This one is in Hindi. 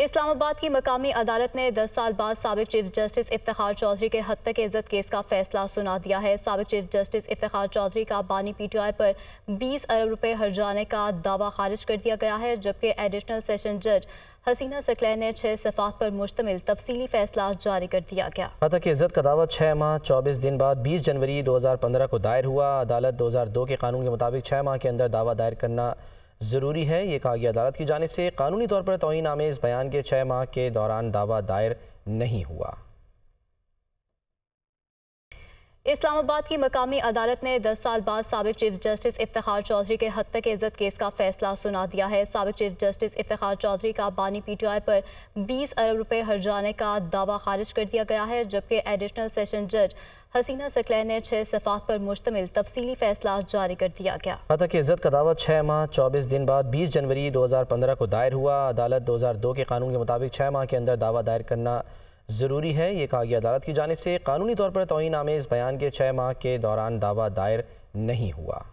इस्लामाबाद की मकामी अदालत ने 10 साल बाद सबक चीफ जस्टिस इफ्तार चौधरी के हत्या के इज्जत केस का फैसला सुना दिया है सबक चीफ जस्टिस इफ्तार चौधरी का बानी पीटीआई पर 20 अरब रुपए हर जाने का दावा खारिज कर दिया गया है जबकि एडिशनल सेशन जज हसीना सकलैन ने छः सफात पर मुश्तमिल तफसी फैसला जारी कर दिया गया हत्या की इज्जत का दावा छः माह चौबीस दिन बाद बीस जनवरी दो हज़ार पंद्रह को दायर हुआ अदालत दो हज़ार दो के कानून के मुताबिक छः माह के अंदर दावा दायर करना ज़रूरी है ये कहा गया अदालत की जानब से कानूनी तौर पर तोहन आमेज़ बयान के छः माह के दौरान दावा दायर नहीं हुआ इस्लामाबाद की मकामी अदालत ने 10 साल बाद सबक चीफ जस्टिस इफ्तार चौधरी के हत्या के इज्जत केस का फैसला सुना दिया है सबक चीफ जस्टिस इफ्तार चौधरी का बानी पीटीआई पर 20 अरब रुपए हर जाने का दावा खारिज कर दिया गया है जबकि एडिशनल सेशन जज हसीना सकलैन ने छः सफात पर मुश्तमिल तफसी फैसला जारी कर दिया गया हत्या की इज्जत का दावा छः माह चौबीस दिन बाद बीस जनवरी दो हज़ार पंद्रह को दायर हुआ अदालत दो हज़ार दो के कानून के मुताबिक छः माह के अंदर दावा दायर करना ज़रूरी है ये कहा गया अदालत की जानब से कानूनी तौर पर तोहन आमेज़ बयान के छः माह के दौरान दावा दायर नहीं हुआ